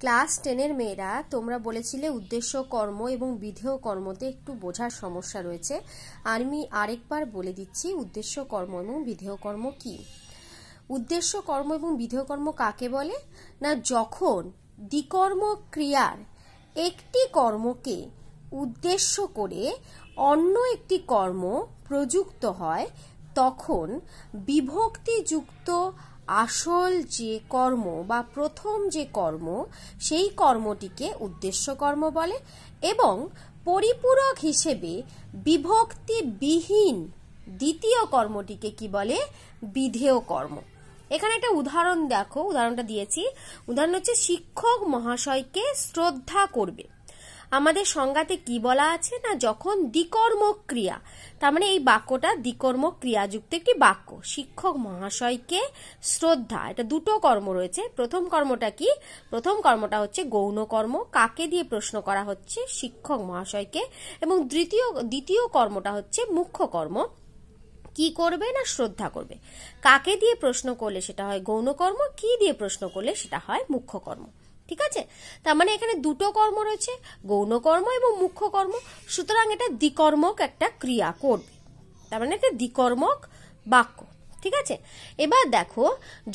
class টেনের মেয়েরা তোমরা বলেছিলে উদ্দেশ্য কর্ম এবং বিধেয় কর্মতে একটু বোঝার সমস্যা রয়েছে আমি আরেকবার বলে দিচ্ছি উদ্দেশ্য কর্ম এবং বিধেয় কর্ম কি উদ্দেশ্য কর্ম এবং বিধেয় কর্ম কাকে বলে না যখন দ্বিকর্ম ক্রিয়ার একটি কর্মকে উদ্দেশ্য করে অন্য একটি কর্ম প্রযুক্ত হয় তখন বিভক্তিযুক্ত আসল যে কর্ম বা প্রথম যে কর্ম সেই কর্মটিকে উদ্দেশ্য কর্ম বলে এবং পরিপূরক হিসেবে বিভক্তিবিহীন দ্বিতীয় কর্মটিকে কি বলে বিধেয় কর্ম এখানে একটা উদাহরণ দেখো উদাহরণটা দিয়েছি উদাহরণ হচ্ছে শিক্ষক মহাশয়কে শ্রদ্ধা করবে আমাদের সংজ্ঞাতে কি বলা আছে না যখন দ্বিকর্ম ক্রিয়া তার মানে এই বাক্যটা দ্বিকর্ম ক্রিয়াযুক্ত একটি বাক্য শিক্ষক মহাশয়কে শ্রদ্ধা এটা দুটো কর্ম রয়েছে প্রথম কর্মটা কি প্রথম কর্মটা হচ্ছে গৌণ কর্ম কাকে দিয়ে প্রশ্ন করা হচ্ছে শিক্ষক মহাশয়কে এবং দ্বিতীয় দ্বিতীয় কর্মটা হচ্ছে মুখ্য কর্ম কি করবে না শ্রদ্ধা করবে কাকে দিয়ে প্রশ্ন করলে সেটা হয় গৌণকর্ম কি দিয়ে প্রশ্ন করলে সেটা হয় মুখ্য কর্ম ঠিক আছে তার মানে এখানে দুটো কর্ম রয়েছে গৌণকর্ম এবং মুখ্য কর্ম সুতরাং এটা দ্বিকর্মক একটা ক্রিয়া করবে তার মানে এটা দ্বিকর্মক বাক্য ঠিক আছে এবার দেখো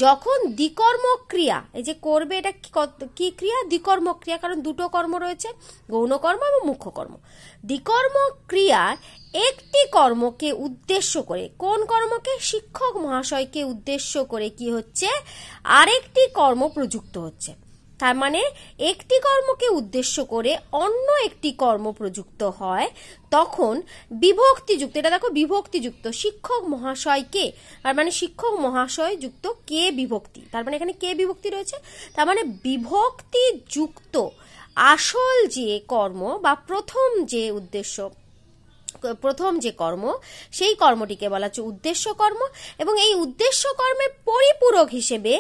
যখন দ্বিকর্মক ক্রিয়া এই যে করবে এটা কি ক্রিয়া দ্বিকর্মক ক্রিয়া কারণ দুটো কর্ম রয়েছে গৌণকর্ম এবং মুখ্য কর্ম দ্বিকর্মক ক্রিয়ার একটি কর্মকে উদ্দেশ্য করে কোন কর্মকে শিক্ষক মহাশয়কে উদ্দেশ্য করে কি হচ্ছে আরেকটি কর্ম প্রযুক্ত হচ্ছে তার মানে একটি কর্মকে উদ্দেশ্য করে অন্য একটি কর্ম প্রযুক্ত হয় তখন বিভক্তিযুক্ত এটা দেখো বিভক্তিযুক্ত শিক্ষক মহাশয় কে তার মানে শিক্ষক মহাশয় যুক্ত কে বিভক্তি তার মানে এখানে কে বিভক্তি রয়েছে তার মানে বিভক্তিযুক্ত আসল যে কর্ম বা প্রথম যে উদ্দেশ্য প্রথম যে কর্ম সেই কর্মটিকে বলা হচ্ছে উদ্দেশ্য কর্ম এবং এই উদ্দেশ্য কর্মের পরিপূরক হিসেবে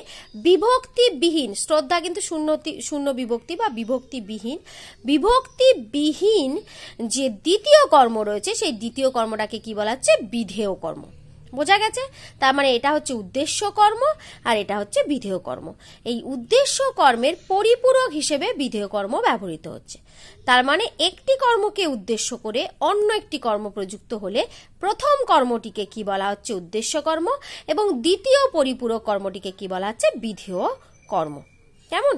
বিভক্তিবিহীন শ্রদ্ধা কিন্তু শূন্যতি শূন্য বিভক্তি বা বিভক্তিবিহীন বিভক্তিবিহীন যে দ্বিতীয় কর্ম রয়েছে সেই দ্বিতীয় কর্মটাকে কি বলা হচ্ছে বিধেয় কর্ম বোঝা গেছে তার মানে এটা হচ্ছে উদ্দেশ্য কর্ম আর এটা হচ্ছে বিধেয় কর্ম এই উদ্দেশ্য কর্মের পরিপূরক হিসেবে বিধেয় কর্ম ব্যবহৃত হচ্ছে তার মানে একটি কর্মকে উদ্দেশ্য করে অন্য একটি কর্ম প্রযুক্ত হলে প্রথম কর্মটিকে কি বলা হচ্ছে উদ্দেশ্য কর্ম এবং দ্বিতীয় পরিপূরক কর্মটিকে কি বলা হচ্ছে বিধেয় কর্ম কেমন